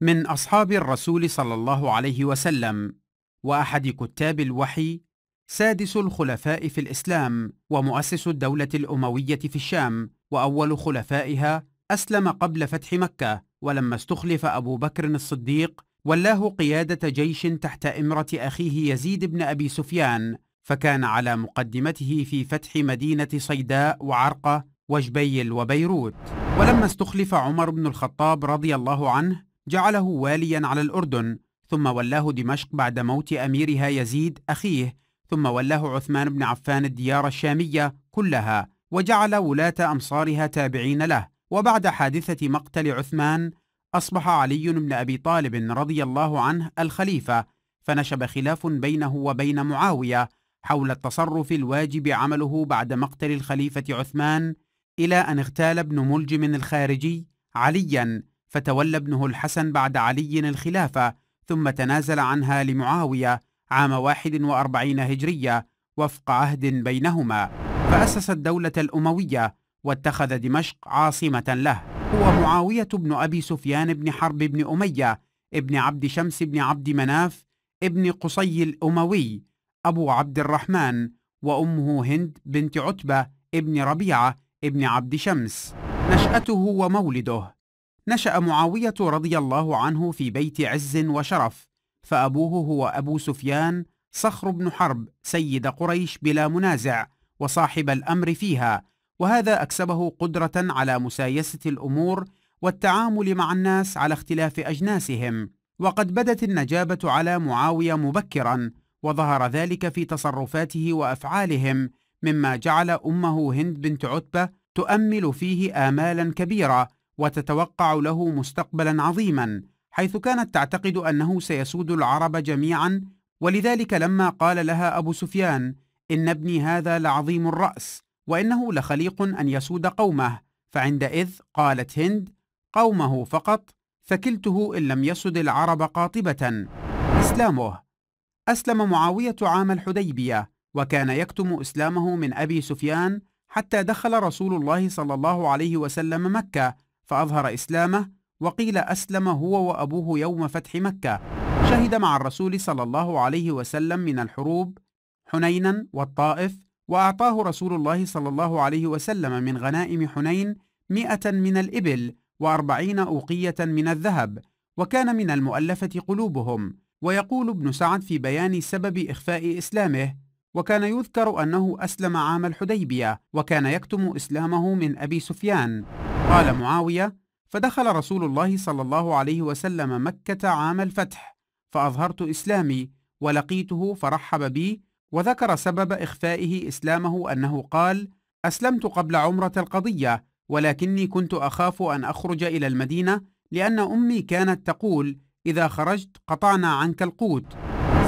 من أصحاب الرسول صلى الله عليه وسلم وأحد كتاب الوحي سادس الخلفاء في الإسلام ومؤسس الدولة الأموية في الشام وأول خلفائها أسلم قبل فتح مكة ولما استخلف أبو بكر الصديق ولاه قيادة جيش تحت إمرة أخيه يزيد بن أبي سفيان فكان على مقدمته في فتح مدينة صيداء وعرقة وجبيل وبيروت ولما استخلف عمر بن الخطاب رضي الله عنه جعله واليا على الأردن ثم ولاه دمشق بعد موت أميرها يزيد أخيه ثم ولاه عثمان بن عفان الديار الشامية كلها وجعل ولاة أمصارها تابعين له وبعد حادثة مقتل عثمان أصبح علي بن أبي طالب رضي الله عنه الخليفة فنشب خلاف بينه وبين معاوية حول التصرف الواجب عمله بعد مقتل الخليفة عثمان إلى أن اغتال ابن ملجم الخارجي عليا فتولى ابنه الحسن بعد علي الخلافة ثم تنازل عنها لمعاوية عام 41 هجرية وفق عهد بينهما فأسس الدولة الأموية واتخذ دمشق عاصمة له هو معاوية بن أبي سفيان بن حرب بن أمية ابن عبد شمس بن عبد مناف ابن قصي الأموي أبو عبد الرحمن وأمه هند بنت عتبة ابن ربيعة ابن عبد شمس نشأته ومولده نشأ معاوية رضي الله عنه في بيت عز وشرف فأبوه هو أبو سفيان صخر بن حرب سيد قريش بلا منازع وصاحب الأمر فيها وهذا أكسبه قدرة على مسايسة الأمور والتعامل مع الناس على اختلاف أجناسهم وقد بدت النجابة على معاوية مبكرا وظهر ذلك في تصرفاته وأفعالهم مما جعل أمه هند بنت عتبة تؤمل فيه آمالا كبيرة وتتوقع له مستقبلا عظيما حيث كانت تعتقد أنه سيسود العرب جميعا ولذلك لما قال لها أبو سفيان إن ابني هذا لعظيم الرأس وإنه لخليق أن يسود قومه فعندئذ قالت هند قومه فقط فكلته إن لم يسد العرب قاطبة إسلامه أسلم معاوية عام الحديبية وكان يكتم إسلامه من أبي سفيان حتى دخل رسول الله صلى الله عليه وسلم مكة فأظهر إسلامه وقيل أسلم هو وأبوه يوم فتح مكة شهد مع الرسول صلى الله عليه وسلم من الحروب حنينا والطائف وأعطاه رسول الله صلى الله عليه وسلم من غنائم حنين مئة من الإبل وأربعين أوقية من الذهب وكان من المؤلفة قلوبهم ويقول ابن سعد في بيان سبب إخفاء إسلامه وكان يذكر أنه أسلم عام الحديبية وكان يكتم إسلامه من أبي سفيان قال معاوية فدخل رسول الله صلى الله عليه وسلم مكة عام الفتح فأظهرت إسلامي ولقيته فرحب بي وذكر سبب إخفائه إسلامه أنه قال أسلمت قبل عمرة القضية ولكني كنت أخاف أن أخرج إلى المدينة لأن أمي كانت تقول إذا خرجت قطعنا عنك القوت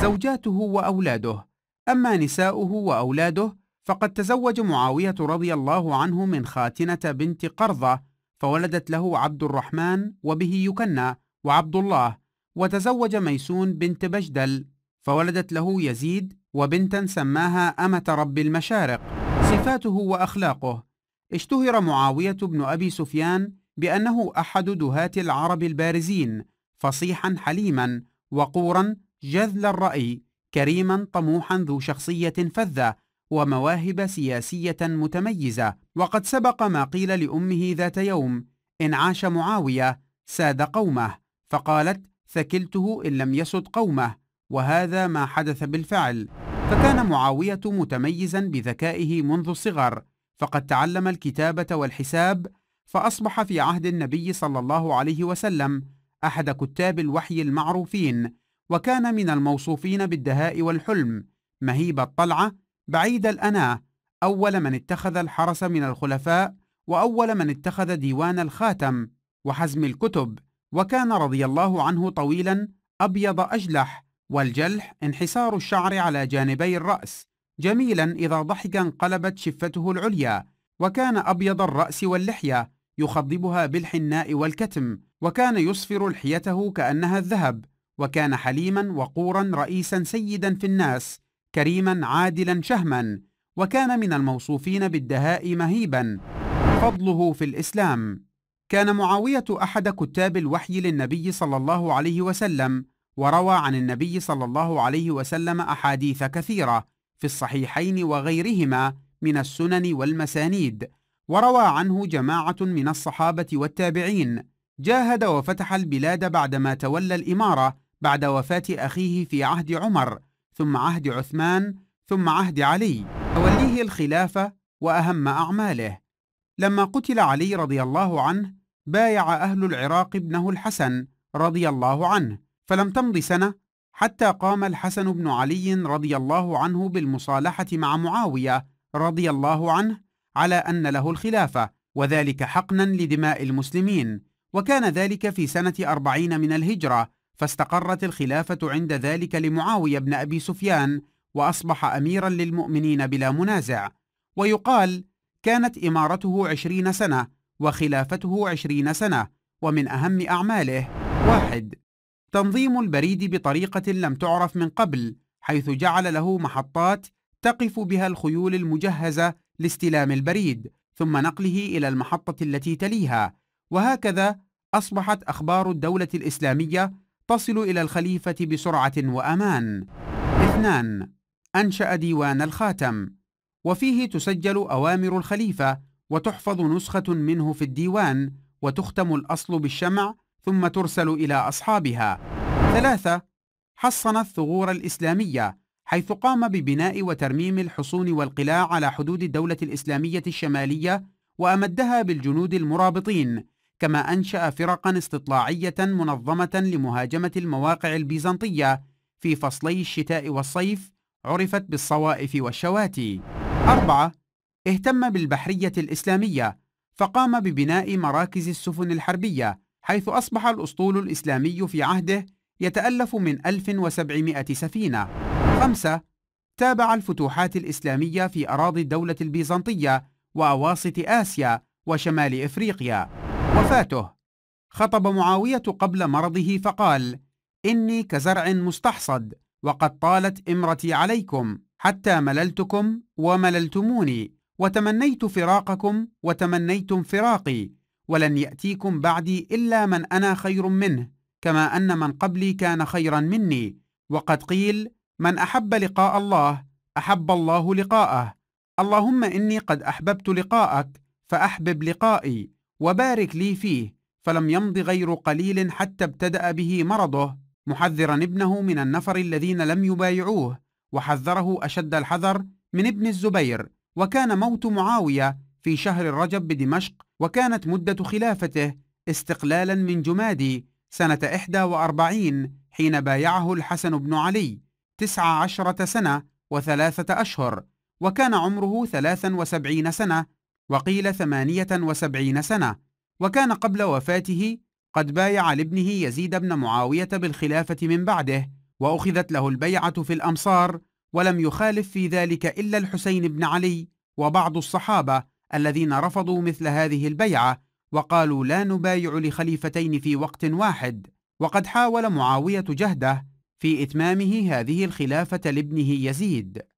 زوجاته وأولاده أما نساؤه وأولاده فقد تزوج معاوية رضي الله عنه من خاتنة بنت قرظة فولدت له عبد الرحمن وبه يكنى وعبد الله وتزوج ميسون بنت بجدل فولدت له يزيد وبنتا سماها أمة رب المشارق صفاته وأخلاقه اشتهر معاوية بن أبي سفيان بأنه أحد دهاة العرب البارزين فصيحا حليما وقورا جذل الرأي كريما طموحا ذو شخصية فذة ومواهب سياسية متميزة وقد سبق ما قيل لأمه ذات يوم إن عاش معاوية ساد قومه فقالت ثكلته إن لم يسد قومه وهذا ما حدث بالفعل فكان معاوية متميزا بذكائه منذ الصغر فقد تعلم الكتابة والحساب فأصبح في عهد النبي صلى الله عليه وسلم أحد كتاب الوحي المعروفين وكان من الموصوفين بالدهاء والحلم مهيب الطلعة بعيد الأناة أول من اتخذ الحرس من الخلفاء وأول من اتخذ ديوان الخاتم وحزم الكتب وكان رضي الله عنه طويلا أبيض أجلح والجلح انحسار الشعر على جانبي الرأس جميلا إذا ضحك انقلبت شفته العليا وكان أبيض الرأس واللحية يخضبها بالحناء والكتم وكان يصفر لحيته كأنها الذهب وكان حليما وقورا رئيسا سيدا في الناس كريما عادلا شهما وكان من الموصوفين بالدهاء مهيبا فضله في الإسلام كان معاوية أحد كتاب الوحي للنبي صلى الله عليه وسلم وروى عن النبي صلى الله عليه وسلم أحاديث كثيرة في الصحيحين وغيرهما من السنن والمسانيد وروى عنه جماعة من الصحابة والتابعين جاهد وفتح البلاد بعدما تولى الإمارة بعد وفاة أخيه في عهد عمر ثم عهد عثمان ثم عهد علي توليه الخلافة وأهم أعماله لما قتل علي رضي الله عنه بايع أهل العراق ابنه الحسن رضي الله عنه فلم تمض سنة حتى قام الحسن بن علي رضي الله عنه بالمصالحة مع معاوية رضي الله عنه على أن له الخلافة وذلك حقنا لدماء المسلمين وكان ذلك في سنة أربعين من الهجرة فاستقرت الخلافة عند ذلك لمعاوية بن أبي سفيان وأصبح أميرا للمؤمنين بلا منازع ويقال كانت إمارته عشرين سنة وخلافته عشرين سنة ومن أهم أعماله واحد تنظيم البريد بطريقة لم تعرف من قبل حيث جعل له محطات تقف بها الخيول المجهزة لاستلام البريد ثم نقله إلى المحطة التي تليها وهكذا أصبحت أخبار الدولة الإسلامية تصل إلى الخليفة بسرعة وأمان اثنان أنشأ ديوان الخاتم وفيه تسجل أوامر الخليفة وتحفظ نسخة منه في الديوان وتختم الأصل بالشمع ثم ترسل إلى أصحابها ثلاثة حصن الثغور الإسلامية حيث قام ببناء وترميم الحصون والقلاع على حدود الدولة الإسلامية الشمالية وأمدها بالجنود المرابطين كما أنشأ فرقا استطلاعية منظمة لمهاجمة المواقع البيزنطية في فصلي الشتاء والصيف عرفت بالصوائف والشواتي. أربعة اهتم بالبحرية الإسلامية فقام ببناء مراكز السفن الحربية حيث أصبح الأسطول الإسلامي في عهده يتألف من 1700 سفينة. خمسة تابع الفتوحات الإسلامية في أراضي الدولة البيزنطية وأواسط آسيا وشمال إفريقيا. وفاته خطب معاوية قبل مرضه فقال إني كزرع مستحصد وقد طالت إمرتي عليكم حتى مللتكم ومللتموني وتمنيت فراقكم وتمنيتم فراقي ولن يأتيكم بعدي إلا من أنا خير منه كما أن من قبلي كان خيرا مني وقد قيل من أحب لقاء الله أحب الله لقاءه اللهم إني قد أحببت لقاءك فأحبب لقائي وبارك لي فيه فلم يمض غير قليل حتى ابتدأ به مرضه محذرا ابنه من النفر الذين لم يبايعوه وحذره أشد الحذر من ابن الزبير وكان موت معاوية في شهر الرجب بدمشق وكانت مدة خلافته استقلالا من جمادي سنة 41 حين بايعه الحسن بن علي تسع عشرة سنة وثلاثة أشهر وكان عمره 73 سنة وقيل ثمانية وسبعين سنة وكان قبل وفاته قد بايع لابنه يزيد بن معاوية بالخلافة من بعده وأخذت له البيعة في الأمصار ولم يخالف في ذلك إلا الحسين بن علي وبعض الصحابة الذين رفضوا مثل هذه البيعة وقالوا لا نبايع لخليفتين في وقت واحد وقد حاول معاوية جهده في إتمامه هذه الخلافة لابنه يزيد